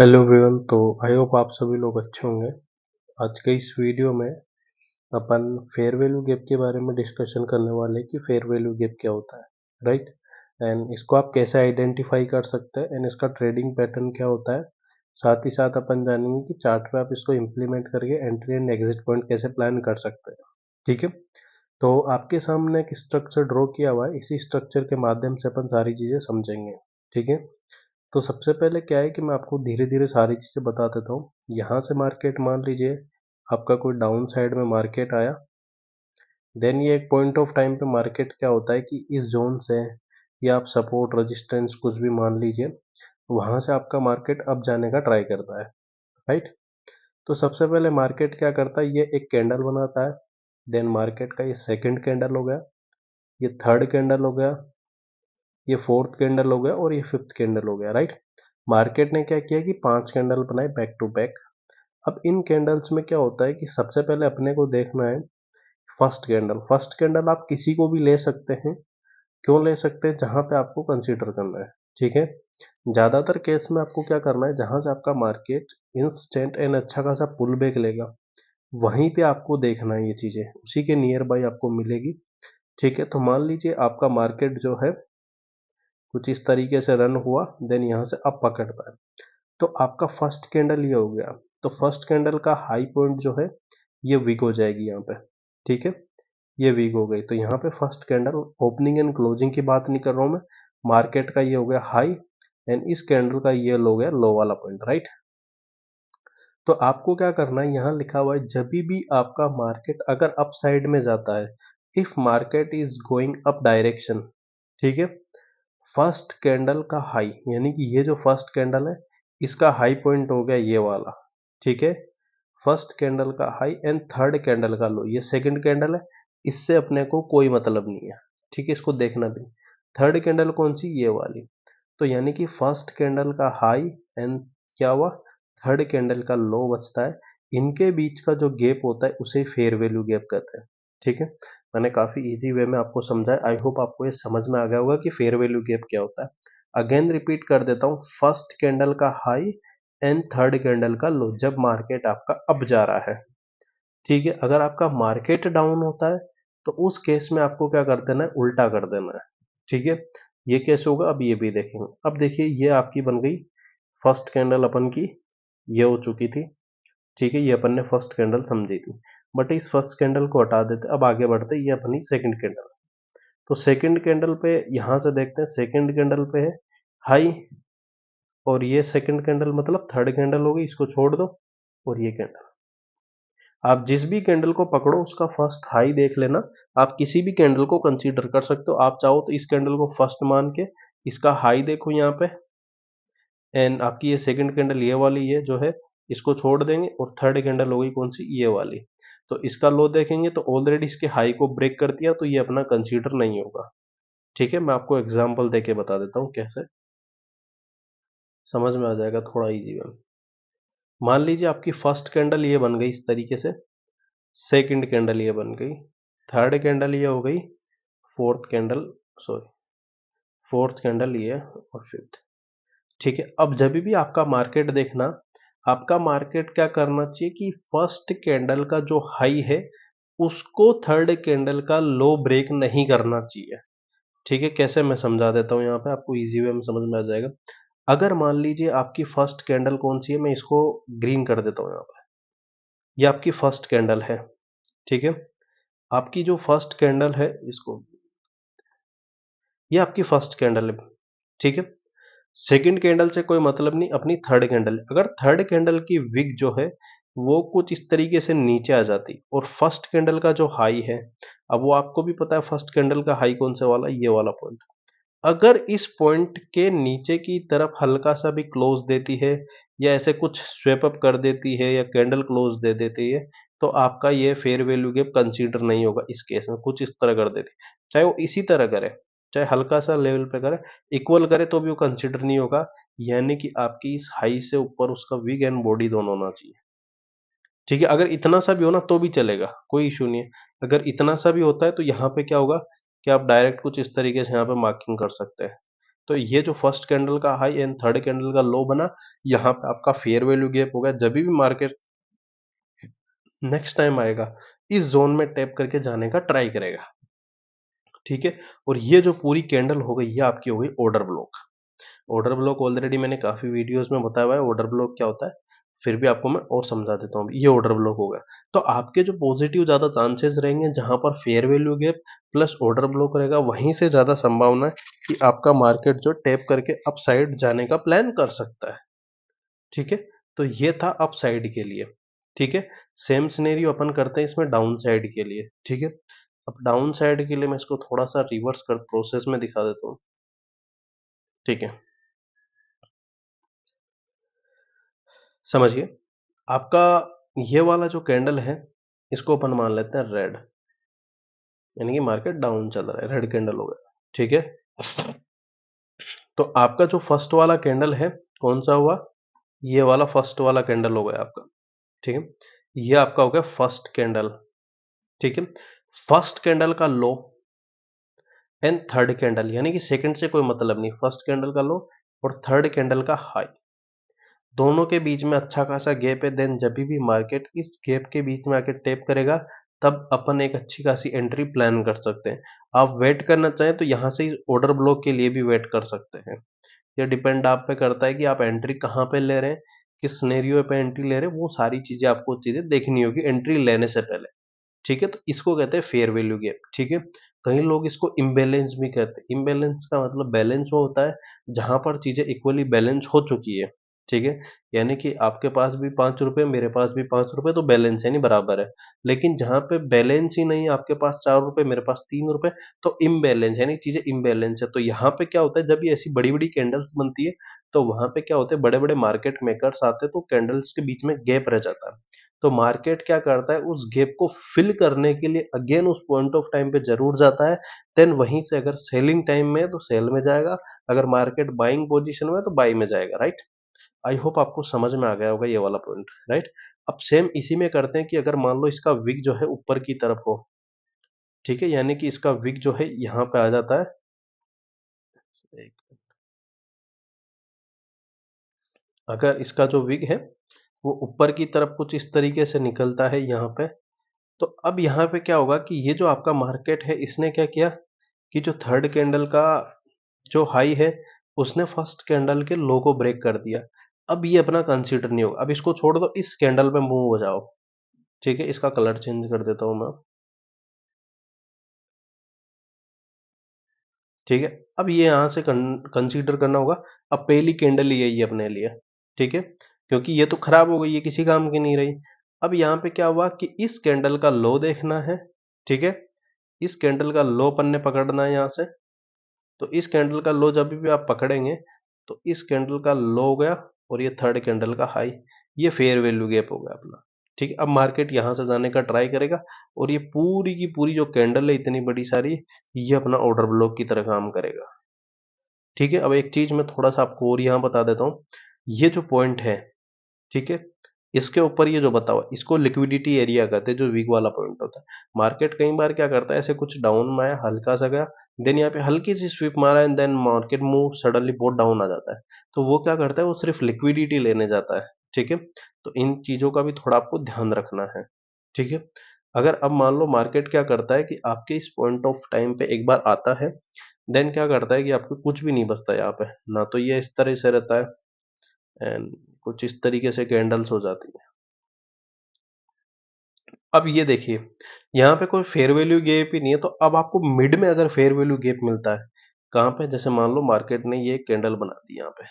Hello everyone तो I hope आप सभी लोग अच्छे होंगे आज के इस वीडियो में अपन फेयर वैल्यू गैप के बारे में डिस्कशन करने वाले कि फेयर वैल्यू गैप क्या होता है राइट एंड इसको आप कैसे आइडेंटिफाई कर सकते हैं एंड इसका ट्रेडिंग पैटर्न क्या होता है साथ ही साथ अपन जानेंगे कि चार्ट पे आप इसको इम्प्लीमेंट करके एंट्री एंड एग्जिट पॉइंट कैसे प्लान कर सकते हैं ठीक है तो आपके सामने एक स्ट्रक्चर ड्रॉ किया हुआ है इसी स्ट्रक्चर के माध्यम से अपन सारी चीज़ें समझेंगे ठीक है तो सबसे पहले क्या है कि मैं आपको धीरे-धीरे सारी चीज़ें बता देता हूँ। यहाँ से मार्केट मान लीजिए आपका कोई डाउन साइड में मार्केट आया। देन ये एक पॉइंट ऑफ टाइम पे मार्केट क्या होता है कि इस जोन से या आप सपोर्ट रेजिस्टेंस कुछ भी मान लीजिए वहाँ से आपका मार्केट अप जाने का ट्राई करता है, राइट? तो सबसे पहले मार्केट क्या करता है ये एक कैंडल बनाता है। देन मार्केट का ये सेकेंड कैंडल हो गया, ये थर्ड कैंडल हो गया ये फोर्थ कैंडल हो गया और ये फिफ्थ कैंडल हो गया राइट मार्केट ने क्या किया कि पांच कैंडल बनाए बैक टू बैक अब इन कैंडल्स में क्या होता है कि सबसे पहले अपने को देखना है फर्स्ट कैंडल फर्स्ट कैंडल आप किसी को भी ले सकते हैं क्यों ले सकते हैं जहाँ पे आपको कंसीडर करना है ठीक है ज़्यादातर केस में आपको क्या करना है जहाँ से आपका मार्केट इंस्टेंट एंड अच्छा खासा पुल बैक लेगा वहीं पे आपको देखना है ये चीज़ें उसी के नियर बाई आपको मिलेगी ठीक है तो मान लीजिए आपका मार्केट जो है कुछ इस तरीके से रन हुआ देन यहाँ से अप पकड़ता है तो आपका फर्स्ट कैंडल ये हो गया तो फर्स्ट कैंडल का हाई पॉइंट जो है ये वीक हो जाएगी यहाँ पे ठीक है ये वीक हो गई तो यहाँ पे first candle opening and closing की बात नहीं कर रहा हूँ मैं मार्केट का ये हो गया हाई एंड इस कैंडल का ये लो गया लो वाला पॉइंट राइट तो आपको क्या करना है यहाँ लिखा हुआ है जब भी आपका मार्केट अगर अपसाइड में जाता है if market is going up direction ठीक है फर्स्ट कैंडल का हाई यानी कि ये जो फर्स्ट कैंडल है इसका हाई पॉइंट हो गया ये वाला ठीक है फर्स्ट कैंडल का हाई एंड थर्ड कैंडल का लो ये सेकंड कैंडल है इससे अपने को कोई मतलब नहीं है ठीक है इसको देखना भी थर्ड कैंडल कौन सी ये वाली तो यानी कि फर्स्ट कैंडल का हाई एंड क्या हुआ थर्ड कैंडल का लो बचता है इनके बीच का जो गैप होता है उसे फेयर वैल्यू गैप कहते हैं ठीक है मैंने काफ़ी इजी वे में आपको समझाया आई होप आपको ये समझ में आ गया होगा कि फेयर वैल्यू गैप क्या होता है अगेन रिपीट कर देता हूँ फर्स्ट कैंडल का हाई एंड थर्ड कैंडल का लो जब मार्केट आपका अप जा रहा है ठीक है अगर आपका मार्केट डाउन होता है तो उस केस में आपको क्या कर देना है उल्टा कर देना है ठीक है ये केस होगा अब ये भी देखेंगे अब देखिए ये आपकी बन गई फर्स्ट कैंडल अपन की ये हो चुकी थी ठीक है ये अपन ने फर्स्ट कैंडल समझी थी बट इस फर्स्ट कैंडल को हटा देते अब आगे बढ़ते ये अपनी सेकंड कैंडल तो सेकंड कैंडल पे यहां से देखते हैं सेकंड कैंडल पे है हाई और ये सेकंड कैंडल मतलब थर्ड कैंडल होगी इसको छोड़ दो और ये कैंडल आप जिस भी कैंडल को पकड़ो उसका फर्स्ट हाई देख लेना आप किसी भी कैंडल को कंसीडर कर सकते हो आप चाहो तो इस कैंडल को फर्स्ट मान के इसका हाई देखो यहाँ पे एंड आपकी ये सेकंड कैंडल ये वाली है जो है इसको छोड़ देंगे और थर्ड कैंडल होगी कौन सी ये वाली तो इसका लो देखेंगे तो ऑलरेडी इसके हाई को ब्रेक कर दिया तो ये अपना कंसीडर नहीं होगा ठीक है मैं आपको एग्जाम्पल दे के बता देता हूँ कैसे समझ में आ जाएगा थोड़ा ईजी में मान लीजिए आपकी फर्स्ट कैंडल ये बन गई इस तरीके से सेकंड कैंडल ये बन गई थर्ड कैंडल ये हो गई fourth candle sorry fourth candle ये और फिफ्थ ठीक है अब जब भी आपका मार्केट देखना आपका मार्केट क्या करना चाहिए कि फर्स्ट कैंडल का जो हाई है उसको थर्ड कैंडल का लो ब्रेक नहीं करना चाहिए ठीक है कैसे मैं समझा देता हूँ यहाँ पे आपको इजी वे में समझ में आ जाएगा अगर मान लीजिए आपकी फर्स्ट कैंडल कौन सी है मैं इसको ग्रीन कर देता हूँ यहाँ पे ये आपकी फर्स्ट कैंडल है ठीक है आपकी जो फर्स्ट कैंडल है इसको ये आपकी फर्स्ट कैंडल है ठीक है सेकेंड कैंडल से कोई मतलब नहीं अपनी थर्ड कैंडल अगर थर्ड कैंडल की विग जो है वो कुछ इस तरीके से नीचे आ जाती और फर्स्ट कैंडल का जो हाई है अब वो आपको भी पता है फर्स्ट कैंडल का हाई कौन से वाला ये वाला पॉइंट अगर इस पॉइंट के नीचे की तरफ हल्का सा भी क्लोज देती है या ऐसे कुछ स्वेप अप कर देती है या कैंडल क्लोज दे देती है तो आपका ये फेयर वैल्यू गैप कंसीडर नहीं होगा इस केस में कुछ इस तरह कर देती चाहे वो इसी तरह करे चाहे हल्का सा लेवल पे करे इक्वल करे तो भी वो कंसिडर नहीं होगा यानी कि आपकी इस हाई से ऊपर उसका वीक एंड बॉडी दोनों होना चाहिए ठीक है अगर इतना सा भी हो ना तो भी चलेगा कोई इशू नहीं है अगर इतना सा भी होता है तो यहाँ पे क्या होगा कि आप डायरेक्ट कुछ इस तरीके से यहाँ पे मार्किंग कर सकते हैं तो ये जो फर्स्ट कैंडल का हाई एंड थर्ड कैंडल का लो बना यहाँ पे आपका फेयर वैल्यू गैप होगा जब भी मार्केट नेक्स्ट टाइम आएगा इस जोन में टैप करके जाने का ट्राई करेगा ठीक है और ये जो पूरी कैंडल हो गई ये आपकी हो गई order block order block already मैंने काफ़ी वीडियोस में बताया हुआ है ऑर्डर ब्लॉक क्या होता है फिर भी आपको मैं और समझा देता हूँ ये ऑर्डर ब्लॉक होगा तो आपके जो पॉजिटिव ज़्यादा चांसेस रहेंगे जहां पर fair value gap plus order block रहेगा वहीं से ज़्यादा संभावना है कि आपका मार्केट जो टैप करके अपसाइड जाने का प्लान कर सकता है ठीक है तो ये था अपसाइड के लिए ठीक है सेम सिनेरियो अपन करते हैं इसमें डाउन साइड के लिए ठीक है अब डाउन साइड के लिए मैं इसको थोड़ा सा रिवर्स कर प्रोसेस में दिखा देता हूं ठीक है समझिए आपका ये वाला जो कैंडल है इसको अपन मान लेते हैं रेड यानी कि मार्केट डाउन चल रहा है रेड कैंडल हो गया ठीक है तो आपका जो फर्स्ट वाला कैंडल है कौन सा हुआ ये वाला फर्स्ट वाला कैंडल हो गया आपका ठीक है ये आपका हो गया फर्स्ट कैंडल ठीक है फर्स्ट कैंडल का लो एंड थर्ड कैंडल यानी कि सेकंड से कोई मतलब नहीं फर्स्ट कैंडल का लो और थर्ड कैंडल का हाई दोनों के बीच में अच्छा खासा गैप है देन जब भी मार्केट इस गैप के बीच में आके टेप करेगा तब अपन एक अच्छी खासी एंट्री प्लान कर सकते हैं आप वेट करना चाहें तो यहाँ से ऑर्डर ब्लॉक के लिए भी वेट कर सकते हैं ये डिपेंड आप पे करता है कि आप एंट्री कहाँ पे ले रहे हैं किस स्नेरियो पे एंट्री ले रहे हैं वो सारी चीज़ें आपको चीज़ें देखनी होगी एंट्री लेने से पहले ठीक है तो इसको कहते हैं फेयर वैल्यू गैप ठीक है कई लोग इसको इम्बेलेंस भी कहते हैं इम्बेलेंस का मतलब बैलेंस वो होता है जहां पर चीजें इक्वली बैलेंस हो चुकी है ठीक है यानी कि आपके पास भी पाँच रुपये मेरे पास भी पाँच रुपये तो बैलेंस है नहीं बराबर है लेकिन जहाँ पे बैलेंस ही नहीं आपके पास चार रुपये मेरे पास तीन रुपये तो इम्बेलेंस यानी चीज़ें इम्बेलेंस है तो यहाँ पे क्या होता है जब ये ऐसी बड़ी बड़ी कैंडल्स बनती है तो वहाँ पे क्या होते हैं बड़े बड़े मार्केट मेकर्स आते हैं तो कैंडल्स के बीच में गैप रह जाता है तो मार्केट क्या करता है उस गैप को फिल करने के लिए अगेन उस पॉइंट ऑफ टाइम पे जरूर जाता है देन वहीं से अगर सेलिंग टाइम में है तो सेल में जाएगा अगर मार्केट बाइंग पोजिशन में है तो बाई में जाएगा राइट आई होप आपको समझ में आ गया होगा ये वाला पॉइंट राइट अब सेम इसी में करते हैं कि अगर मान लो इसका विग जो है ऊपर की तरफ हो ठीक है यानी कि इसका विग जो है यहाँ पे आ जाता है अगर इसका जो विग है वो ऊपर की तरफ कुछ इस तरीके से निकलता है यहाँ पे तो अब यहाँ पे क्या होगा कि ये जो आपका मार्केट है इसने क्या किया कि जो थर्ड कैंडल का जो हाई है उसने फर्स्ट कैंडल के लो को ब्रेक कर दिया अब ये अपना कंसिडर नहीं होगा अब इसको छोड़ दो इस कैंडल पे मूव हो जाओ ठीक है इसका कलर चेंज कर देता हूँ मैं ठीक है अब ये यहाँ से कंसीडर करना होगा अब पहली कैंडल ही है ये अपने लिए ठीक है क्योंकि ये तो खराब हो गई ये किसी काम की नहीं रही अब यहाँ पे क्या हुआ कि इस कैंडल का लो देखना है ठीक है इस कैंडल का लो पन्ने पकड़ना है यहाँ से तो इस कैंडल का लो जब भी आप पकड़ेंगे तो इस कैंडल का लो हो गया और ये थर्ड कैंडल का हाई ये फेयर वैल्यू गैप हो गया अपना ठीक है अब मार्केट यहाँ से जाने का ट्राई करेगा और ये पूरी की पूरी जो कैंडल है इतनी बड़ी सारी ये अपना ऑर्डर ब्लॉक की तरह काम करेगा ठीक है अब एक चीज मैं थोड़ा सा आपको और यहाँ बता देता हूँ ये जो पॉइंट है ठीक है इसके ऊपर ये जो बता हुआ इसको लिक्विडिटी एरिया कहते हैं जो वीक वाला पॉइंट होता है मार्केट कई बार क्या करता है ऐसे कुछ डाउन में आया हल्का सा गया देन यहाँ पे हल्की सी स्वीप मारा and then market move suddenly बहुत डाउन आ जाता है तो वो क्या करता है वो सिर्फ लिक्विडिटी लेने जाता है ठीक है तो इन चीज़ों का भी थोड़ा आपको ध्यान रखना है ठीक है अगर अब मान लो मार्केट क्या करता है कि आपके इस पॉइंट ऑफ टाइम पे एक बार आता है देन क्या करता है कि आपको कुछ भी नहीं बचता यहाँ पे ना तो ये इस तरह से रहता है एंड कुछ इस तरीके से कैंडल्स हो जाती है अब ये देखिए यहाँ पे कोई फेयर वैल्यू गैप ही नहीं है तो अब आपको मिड में अगर फेयर वैल्यू गैप मिलता है कहां पे जैसे मान लो मार्केट ने ये कैंडल बना दी यहाँ पे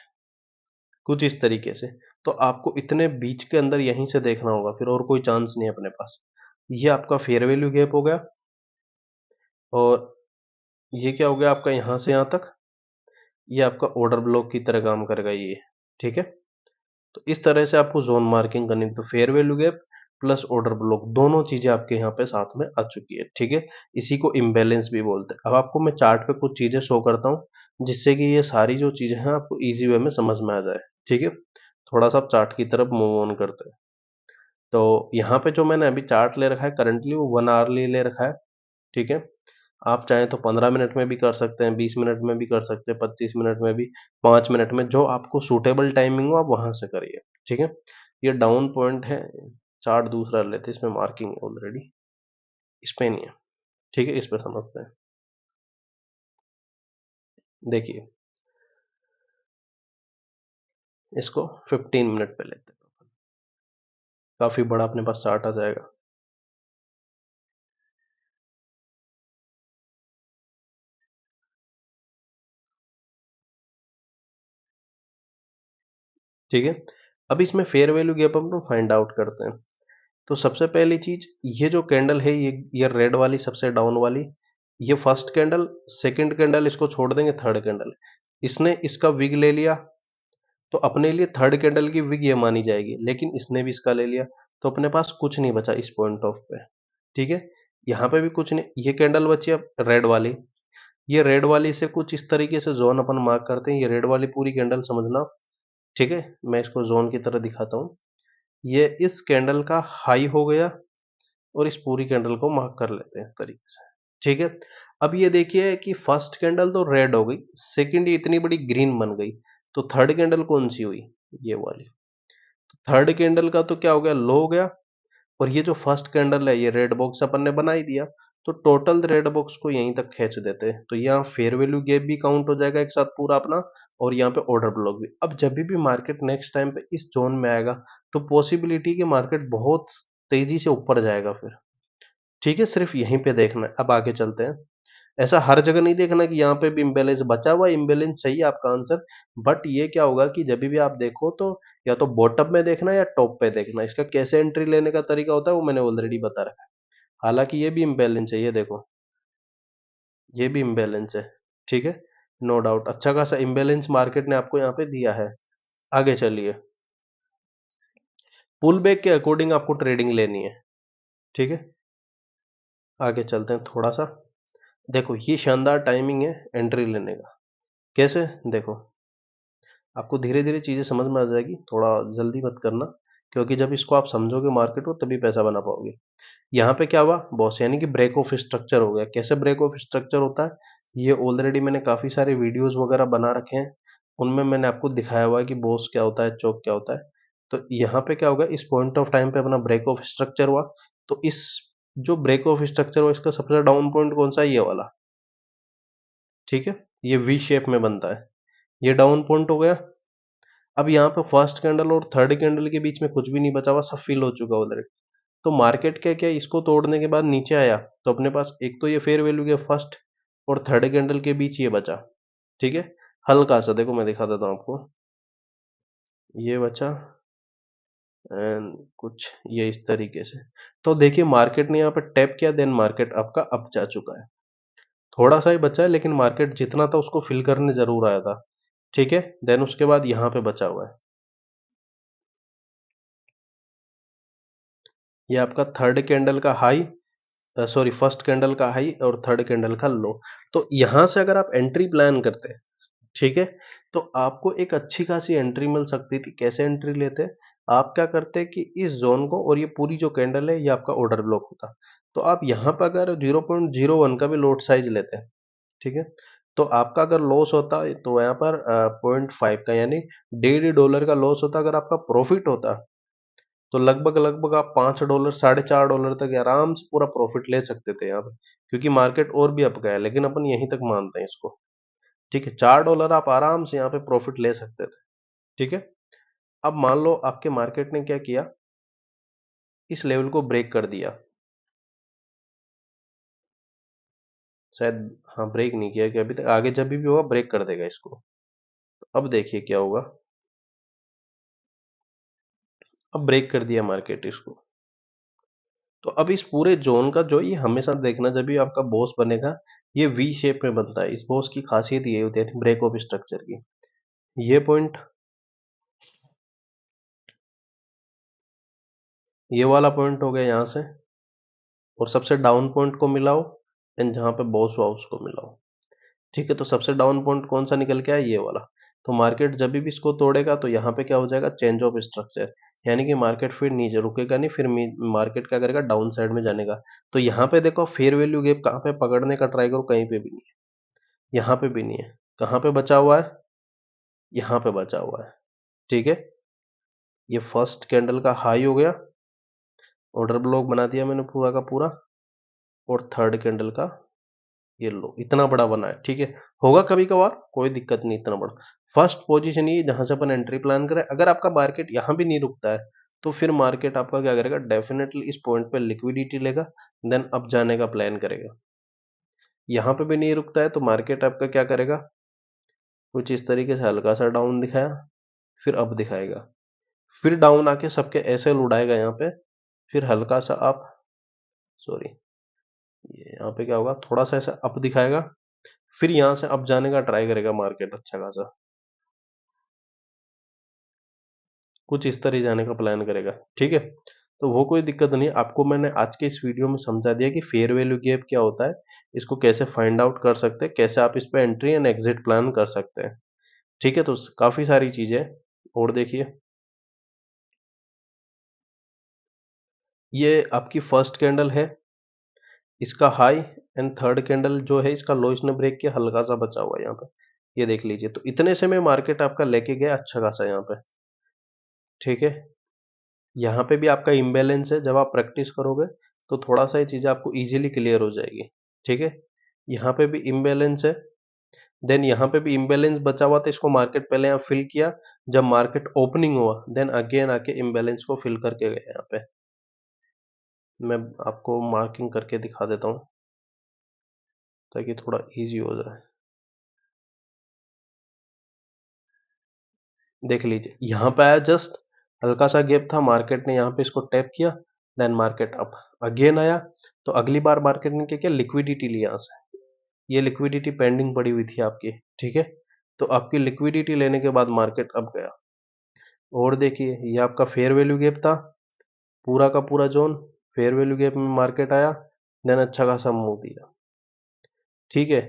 कुछ इस तरीके से तो आपको इतने बीच के अंदर यहीं से देखना होगा फिर और कोई चांस नहीं है अपने पास ये आपका फेयर वैल्यू गैप हो गया और ये क्या हो गया आपका यहां से यहां तक ये आपका ऑर्डर ब्लॉक की तरह काम करेगा ये ठीक है तो इस तरह से आपको जोन मार्किंग करनी तो fair value gap plus order block दोनों चीजें आपके यहाँ पे साथ में आ चुकी है ठीक है इसी को इम्बेलेंस भी बोलते हैं अब आपको मैं चार्ट पे कुछ चीजें शो करता हूँ जिससे कि ये सारी जो चीजें हैं आपको इजी वे में समझ में आ जाए ठीक है थोड़ा सा आप चार्ट की तरफ मूव ऑन करते हैं तो यहाँ पे जो मैंने अभी चार्ट ले रखा है करंटली वो वन आवरली ले रखा है ठीक है आप चाहें तो पंद्रह मिनट में भी कर सकते हैं बीस मिनट में भी कर सकते हैं पच्चीस मिनट में भी पाँच मिनट में जो आपको सूटेबल टाइमिंग हो आप वहाँ से करिए ठीक है ये डाउन पॉइंट है चार्ट दूसरा लेते हैं इसमें मार्किंग ऑलरेडी इस पर नहीं है ठीक है इस पर समझते हैं देखिए इसको 15 मिनट पे लेते हैं काफ़ी बड़ा अपने पास चार्ट आ जाएगा ठीक है अब इसमें फेयर वैल्यू गैप हम लोग फाइंड आउट करते हैं तो सबसे पहली चीज ये जो कैंडल है ये ये रेड वाली सबसे डाउन वाली ये फर्स्ट कैंडल सेकंड कैंडल इसको छोड़ देंगे थर्ड कैंडल इसने इसका विग ले लिया तो अपने लिए थर्ड कैंडल की विग ये मानी जाएगी लेकिन इसने भी इसका ले लिया तो अपने पास कुछ नहीं बचा इस पॉइंट ऑफ पे ठीक है यहाँ पे भी कुछ नहीं ये कैंडल बची अब रेड वाली ये रेड वाली से कुछ इस तरीके से जोन अपन मार्क करते हैं ये रेड वाली पूरी कैंडल समझना ठीक है मैं इसको जोन की तरह दिखाता हूँ ये इस कैंडल का हाई हो गया और इस पूरी कैंडल को मार्क कर लेते हैं इस तरीके से ठीक है अब ये देखिए कि फर्स्ट कैंडल तो रेड हो गई सेकेंड इतनी बड़ी ग्रीन बन गई तो थर्ड कैंडल कौन सी हुई ये वाली तो थर्ड कैंडल का तो क्या हो गया लो हो गया और ये जो फर्स्ट कैंडल है ये रेड बॉक्स अपन ने बना ही दिया तो टोटल रेड बॉक्स को यहीं तक खींच देते हैं तो यहाँ फेयर वैल्यू गैप भी काउंट हो जाएगा एक साथ पूरा अपना और यहाँ पे ऑर्डर ब्लॉक भी अब जब भी मार्केट नेक्स्ट टाइम पे इस जोन में आएगा तो पॉसिबिलिटी कि मार्केट बहुत तेजी से ऊपर जाएगा फिर ठीक है सिर्फ यहीं पे देखना है अब आगे चलते हैं ऐसा हर जगह नहीं देखना कि यहाँ पे भी इम्बेलेंस बचा हुआ इम्बेलेंस चाहिए आपका आंसर बट ये क्या होगा कि जब भी आप देखो तो या तो बॉटम में देखना या टॉप पे देखना इसका कैसे एंट्री लेने का तरीका होता है वो मैंने ऑलरेडी बता रखा है हालांकि ये भी इम्बेलेंस है ये देखो ये भी इम्बेलेंस है ठीक है नो डाउट अच्छा खासा इम्बेलेंस मार्केट ने आपको यहाँ पे दिया है आगे चलिए पुल बैक के अकॉर्डिंग आपको ट्रेडिंग लेनी है ठीक है आगे चलते हैं थोड़ा सा देखो ये शानदार टाइमिंग है एंट्री लेने का कैसे देखो आपको धीरे धीरे चीज़ें समझ में आ जाएगी थोड़ा जल्दी मत करना क्योंकि जब इसको आप समझोगे मार्केट को तभी पैसा बना पाओगे यहाँ पे क्या हुआ बॉस यानी कि ब्रेक ऑफ स्ट्रक्चर हो गया कैसे ब्रेक ऑफ स्ट्रक्चर होता है ये ऑलरेडी मैंने काफ़ी सारे वीडियोस वगैरह बना रखे हैं उनमें मैंने आपको दिखाया हुआ है कि बोस क्या होता है चौक क्या होता है तो यहाँ पे क्या होगा इस पॉइंट ऑफ टाइम पे अपना ब्रेक ऑफ स्ट्रक्चर हुआ तो इस जो ब्रेक ऑफ स्ट्रक्चर हुआ इसका सबसे डाउन पॉइंट कौन सा है ये वाला ठीक है ये वी शेप में बनता है ये डाउन पॉइंट हो गया अब यहाँ पे फर्स्ट कैंडल और थर्ड कैंडल के बीच में कुछ भी नहीं बचा हुआ सब फील हो चुका ऑलरेडी तो मार्केट क्या क्या इसको तोड़ने के बाद नीचे आया तो अपने पास एक तो ये फेयर वैल्यू गया फर्स्ट और थर्ड कैंडल के बीच ये बचा ठीक है हल्का सा देखो मैं दिखा देता हूँ आपको ये बचा एंड कुछ ये इस तरीके से तो देखिए मार्केट ने यहाँ पर टैप किया देन मार्केट आपका अप जा चुका है थोड़ा सा ही बचा है लेकिन मार्केट जितना था उसको फिल करने जरूर आया था ठीक है देन उसके बाद यहाँ पे बचा हुआ है ये आपका थर्ड कैंडल का हाई सॉरी फर्स्ट कैंडल का हाई और थर्ड कैंडल का लो तो यहां से अगर आप एंट्री प्लान करते ठीक है तो आपको एक अच्छी खासी एंट्री मिल सकती थी कैसे एंट्री लेते आप क्या करते कि इस जोन को और ये पूरी जो कैंडल है ये आपका ऑर्डर ब्लॉक होता तो आप यहाँ पर अगर 0.01 का भी लोड साइज लेते ठीक है तो आपका अगर लॉस होता तो यहाँ पर पॉइंट फाइव का यानी डेढ़ डॉलर का लॉस होता अगर आपका प्रॉफिट होता तो लगभग लगभग आप पांच डॉलर साढ़े चार डॉलर तक आराम से पूरा प्रॉफिट ले सकते थे यहाँ पे क्योंकि मार्केट और भी अप गया है लेकिन अपन यहीं तक मानते हैं इसको ठीक है चार डॉलर आप आराम से यहाँ पे प्रॉफिट ले सकते थे ठीक है अब मान लो आपके मार्केट ने क्या किया इस लेवल को ब्रेक कर दिया शायद हाँ ब्रेक नहीं किया कि अभी तक आगे जब भी होगा ब्रेक कर देगा इसको अब देखिए क्या होगा अब ब्रेक कर दिया मार्केट इसको तो अब इस पूरे जोन का जो ये हमेशा देखना जब भी आपका बॉस बनेगा ये वी शेप में बनता है इस बॉस की खासियत ये होती है ब्रेक ऑफ स्ट्रक्चर की ये पॉइंट ये वाला पॉइंट हो गया यहां से और सबसे डाउन पॉइंट को मिलाओ एंड जहां पे बॉस हुआ उसको मिलाओ ठीक है तो सबसे डाउन पॉइंट कौन सा निकल के आया ये वाला तो मार्केट जब भी इसको तोड़ेगा तो यहाँ पे क्या हो जाएगा चेंज ऑफ स्ट्रक्चर यानी कि मार्केट फिर नीचे रुकेगा नहीं फिर मार्केट क्या करेगा डाउन साइड में जाने का तो यहाँ पे देखो फेयर वैल्यू गेप कहाँ पे पकड़ने का ट्राई करो कहीं पे भी नहीं है यहाँ पे भी नहीं है कहाँ पे बचा हुआ है यहाँ पे बचा हुआ है ठीक है ये फर्स्ट कैंडल का हाई हो गया ऑर्डर ब्लॉक बना दिया मैंने पूरा का पूरा और थर्ड कैंडल का ये लो इतना बड़ा बना है ठीक है होगा कभी कभार कोई दिक्कत नहीं इतना बड़ा फर्स्ट पोजिशन ये जहां से अपन एंट्री प्लान करें अगर आपका मार्केट यहाँ भी नहीं रुकता है तो फिर मार्केट आपका क्या करेगा डेफिनेटली इस पॉइंट पे लिक्विडिटी लेगा देन अब जाने का प्लान करेगा यहाँ पे भी नहीं रुकता है तो मार्केट आपका क्या करेगा कुछ इस तरीके से हल्का सा डाउन दिखाया फिर अप दिखाएगा फिर डाउन आके सबके ऐसे लुड़ाएगा यहाँ पे फिर हल्का सा अप सॉरी यहाँ पे क्या होगा थोड़ा सा ऐसा अप दिखाएगा फिर यहाँ से अप जाने का ट्राई करेगा मार्केट अच्छा खासा कुछ इस तरह जाने का प्लान करेगा ठीक है तो वो कोई दिक्कत नहीं आपको मैंने आज के इस वीडियो में समझा दिया कि फेयर वैल्यू गैप क्या होता है इसको कैसे फाइंड आउट कर सकते हैं कैसे आप इस पर एंट्री एंड एग्जिट प्लान कर सकते हैं ठीक है तो काफ़ी सारी चीज़ें और देखिए ये आपकी फर्स्ट कैंडल है इसका हाई एंड थर्ड कैंडल जो है इसका लो इसने ब्रेक किया हल्का सा बचा हुआ है यहाँ पे ये देख लीजिए तो इतने से में मार्केट आपका लेके गया अच्छा खासा यहाँ पे ठीक है यहाँ पे भी आपका इम्बेलेंस है जब आप प्रैक्टिस करोगे तो थोड़ा सा ये चीज़ें आपको इजीली क्लियर हो जाएगी ठीक है यहाँ पे भी इम्बेलेंस है देन यहाँ पे भी इम्बेलेंस बचा हुआ था इसको मार्केट पहले यहाँ फिल किया जब मार्केट ओपनिंग हुआ देन अगेन आके इम्बेलेंस को फिल करके गए यहाँ पे मैं आपको मार्किंग करके दिखा देता हूँ ताकि थोड़ा इजी हो जाए देख लीजिए यहाँ पे आया जस्ट हल्का सा गैप था मार्केट ने यहाँ पे इसको टैप किया देन मार्केट अप अगेन आया तो अगली बार मार्केट ने क्या किया लिक्विडिटी लिया यहाँ से ये लिक्विडिटी पेंडिंग पड़ी हुई थी आपकी ठीक है तो आपकी लिक्विडिटी लेने के बाद मार्केट अप गया और देखिए ये आपका फेयर वैल्यू गैप था पूरा का पूरा जोन फेयर वैल्यू गैप में मार्केट आया देन अच्छा खासा मूव दिया ठीक है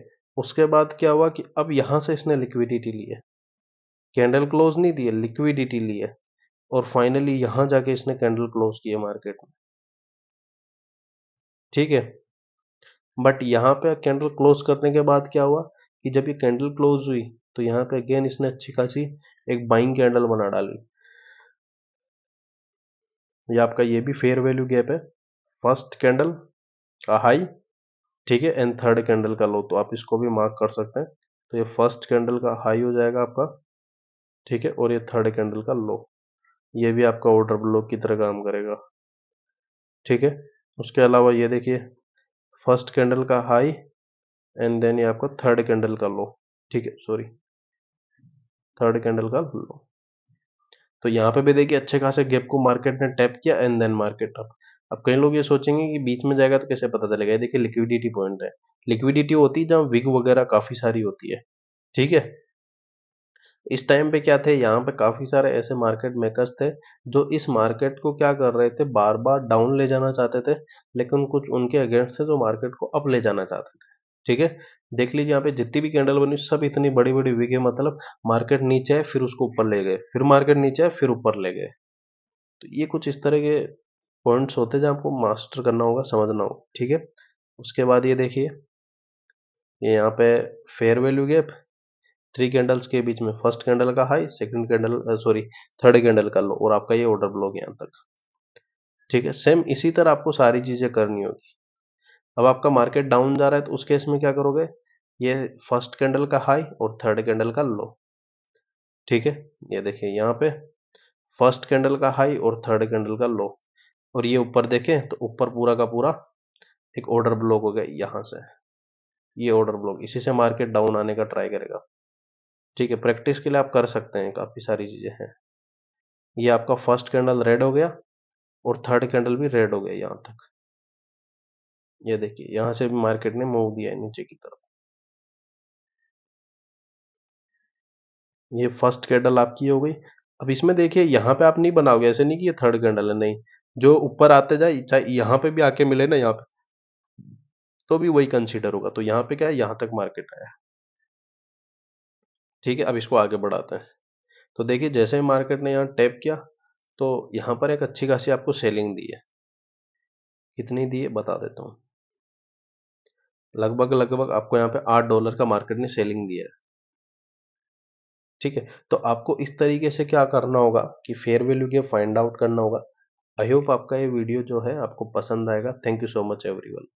उसके बाद क्या हुआ कि अब यहाँ से इसने लिक्विडिटी ली है कैंडल क्लोज नहीं दिए लिक्विडिटी लिए और फाइनली यहां जाके इसने कैंडल क्लोज किया मार्केट में ठीक है बट यहां पे कैंडल क्लोज करने के बाद क्या हुआ कि जब ये कैंडल क्लोज हुई तो यहां पे अगेन इसने अच्छी खासी एक बाइंग कैंडल बना डाली ये आपका ये भी फेयर वैल्यू गैप है फर्स्ट कैंडल का हाई ठीक है एंड थर्ड कैंडल का लो तो आप इसको भी मार्क कर सकते हैं तो ये फर्स्ट कैंडल का हाई हो जाएगा आपका ठीक है और ये थर्ड कैंडल का लो ये भी आपका ऑर्डर ब्लॉक की तरह काम करेगा ठीक है उसके अलावा ये देखिए फर्स्ट कैंडल का हाई एंड देन ये आपका थर्ड कैंडल का लो ठीक है सॉरी थर्ड कैंडल का लो तो यहाँ पे भी देखिए अच्छे खासे गैप को मार्केट ने टैप किया एंड देन मार्केट अप अब कई लोग ये सोचेंगे कि बीच में जाएगा तो कैसे पता चलेगा ये देखिए लिक्विडिटी पॉइंट है लिक्विडिटी होती है जहाँ विग वगैरह काफ़ी सारी होती है ठीक है इस टाइम पे क्या थे यहाँ पे काफ़ी सारे ऐसे मार्केट मेकर्स थे जो इस मार्केट को क्या कर रहे थे बार बार डाउन ले जाना चाहते थे लेकिन कुछ उनके अगेंस्ट थे जो मार्केट को अप ले जाना चाहते थे ठीक है देख लीजिए यहाँ पे जितनी भी कैंडल बनी सब इतनी बड़ी बड़ी विगे मतलब मार्केट नीचे है फिर उसको ऊपर ले गए फिर मार्केट नीचे है फिर ऊपर ले गए तो ये कुछ इस तरह के पॉइंट्स होते हैं जहाँ आपको मास्टर करना होगा समझना होगा ठीक है उसके बाद ये देखिए ये यहाँ पे fair value gap three candles के बीच में फर्स्ट कैंडल का high second candle sorry third candle का लो और आपका ये ऑर्डर ब्लॉक यहाँ तक ठीक है सेम इसी तरह आपको सारी चीज़ें करनी होगी अब आपका मार्केट डाउन जा रहा है तो उस केस में क्या करोगे ये फर्स्ट कैंडल का हाई और थर्ड कैंडल का लो ठीक है ये देखिए यहाँ पे फर्स्ट कैंडल का हाई और थर्ड कैंडल का लो और ये ऊपर देखें तो ऊपर पूरा का पूरा एक ऑर्डर ब्लॉक हो गया यहाँ से ये ऑर्डर ब्लॉक इसी से मार्केट डाउन आने का ट्राई करेगा ठीक है प्रैक्टिस के लिए आप कर सकते हैं काफ़ी सारी चीज़ें हैं ये आपका फर्स्ट कैंडल रेड हो गया और थर्ड कैंडल भी रेड हो गया यहाँ तक ये देखिए यहां से भी मार्केट ने मूव दिया है नीचे की तरफ ये फर्स्ट कैंडल आपकी हो गई अब इसमें देखिए यहां पे आप नहीं बनाओगे ऐसे नहीं कि ये थर्ड कैंडल है नहीं जो ऊपर आते जाए चाहे यहां पे भी आके मिले ना यहाँ पे तो भी वही कंसीडर होगा तो यहाँ पे क्या है यहां तक मार्केट आया ठीक है अब इसको आगे बढ़ाते हैं तो देखिए जैसे ही मार्केट ने यहाँ टैप किया तो यहाँ पर एक अच्छी खासी आपको सेलिंग दी है कितनी दी है बता देता हूँ लगभग लगभग आपको यहाँ पे आठ डॉलर का मार्केट ने सेलिंग दिया है ठीक है तो आपको इस तरीके से क्या करना होगा कि फेयर वैल्यू के फाइंड आउट करना होगा आई होप आपका ये वीडियो जो है आपको पसंद आएगा thank you so much everyone